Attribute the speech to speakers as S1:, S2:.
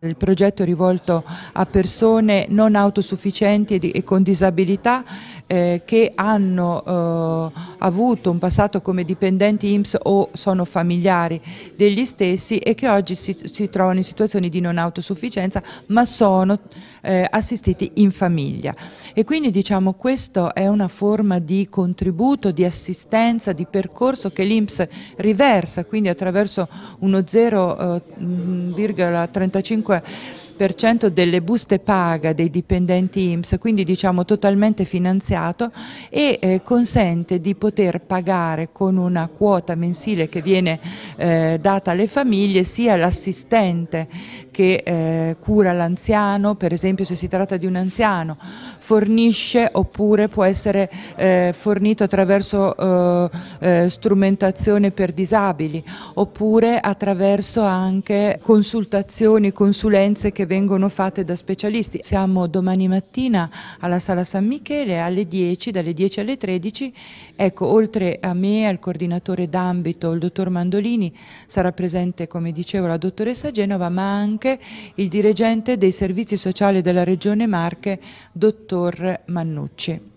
S1: Il progetto è rivolto a persone non autosufficienti e con disabilità eh, che hanno eh, avuto un passato come dipendenti IMSS o sono familiari degli stessi e che oggi si, si trovano in situazioni di non autosufficienza ma sono eh, assistiti in famiglia. E quindi diciamo questa è una forma di contributo, di assistenza, di percorso che l'IMSS riversa, quindi attraverso uno 0,35 75% delle buste paga dei dipendenti IMSS, quindi diciamo totalmente finanziato e eh, consente di poter pagare con una quota mensile che viene eh, data alle famiglie sia l'assistente che eh, cura l'anziano, per esempio se si tratta di un anziano, fornisce oppure può essere eh, fornito attraverso eh, eh, strumentazione per disabili, oppure attraverso anche consultazioni, consulenze che vengono fatte da specialisti. Siamo domani mattina alla Sala San Michele alle 10, dalle 10 alle 13, ecco, oltre a me, al coordinatore d'ambito, il dottor Mandolini, sarà presente, come dicevo, la dottoressa Genova, ma anche Marche, il dirigente dei servizi sociali della Regione Marche, dottor Mannucci.